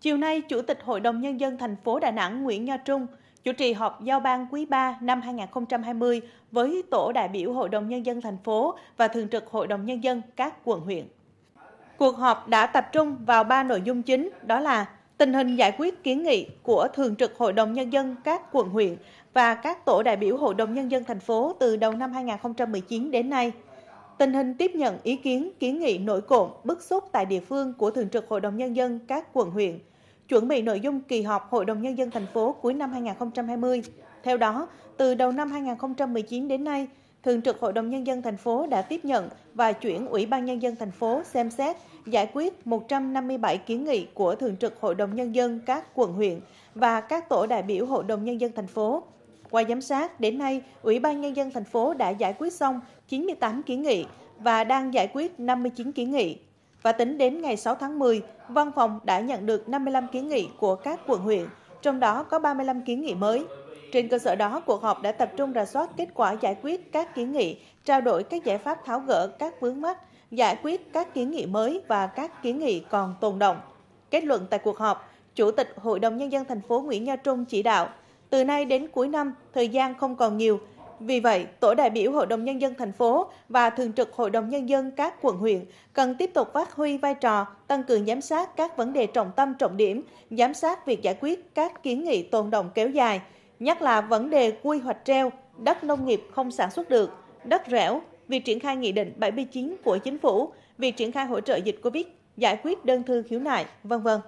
Chiều nay, Chủ tịch Hội đồng Nhân dân thành phố Đà Nẵng Nguyễn Nho Trung chủ trì họp giao ban quý 3 năm 2020 với tổ đại biểu Hội đồng Nhân dân thành phố và Thường trực Hội đồng Nhân dân các quận huyện. Cuộc họp đã tập trung vào ba nội dung chính, đó là tình hình giải quyết kiến nghị của Thường trực Hội đồng Nhân dân các quận huyện và các tổ đại biểu Hội đồng Nhân dân thành phố từ đầu năm 2019 đến nay – tình hình tiếp nhận ý kiến, kiến nghị nổi cộm, bức xúc tại địa phương của Thường trực Hội đồng Nhân dân các quận huyện, chuẩn bị nội dung kỳ họp Hội đồng Nhân dân thành phố cuối năm 2020. Theo đó, từ đầu năm 2019 đến nay, Thường trực Hội đồng Nhân dân thành phố đã tiếp nhận và chuyển Ủy ban Nhân dân thành phố xem xét giải quyết 157 kiến nghị của Thường trực Hội đồng Nhân dân các quận huyện và các tổ đại biểu Hội đồng Nhân dân thành phố qua giám sát, đến nay, Ủy ban Nhân dân thành phố đã giải quyết xong 98 kiến nghị và đang giải quyết 59 kiến nghị. Và tính đến ngày 6 tháng 10, văn phòng đã nhận được 55 kiến nghị của các quận huyện, trong đó có 35 kiến nghị mới. Trên cơ sở đó, cuộc họp đã tập trung rà soát kết quả giải quyết các kiến nghị, trao đổi các giải pháp tháo gỡ các vướng mắc, giải quyết các kiến nghị mới và các kiến nghị còn tồn động. Kết luận tại cuộc họp, Chủ tịch Hội đồng Nhân dân thành phố Nguyễn Nha Trung chỉ đạo từ nay đến cuối năm, thời gian không còn nhiều. Vì vậy, Tổ đại biểu Hội đồng Nhân dân thành phố và Thường trực Hội đồng Nhân dân các quận huyện cần tiếp tục phát huy vai trò, tăng cường giám sát các vấn đề trọng tâm trọng điểm, giám sát việc giải quyết các kiến nghị tồn động kéo dài, nhất là vấn đề quy hoạch treo, đất nông nghiệp không sản xuất được, đất rẻo, việc triển khai Nghị định 79 của Chính phủ, việc triển khai hỗ trợ dịch COVID, giải quyết đơn thư khiếu nại, vân vân.